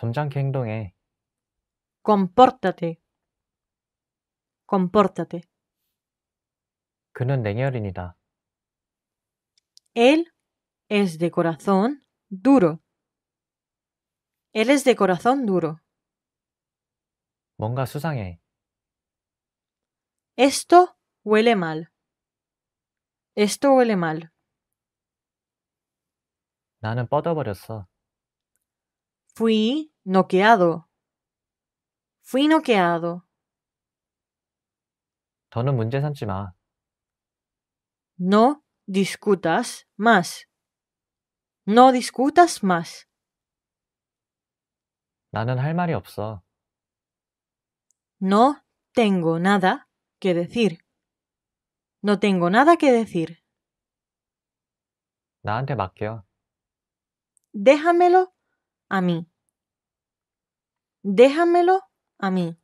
점잖게 행동해. Compórtate. Compórtate. 그는 냉혈인이다. Él es de corazón duro. Él es de corazón duro. 뭔가 수상해. Esto huele mal. Esto huele mal. 나는 뻗어버렸어. Fui noqueado. Fui noqueado. 문제 No discutas más. No discutas más. No tengo nada que decir. No tengo nada que decir. 나한테 맡겨. Déjamelo a mí. Déjamelo a mí.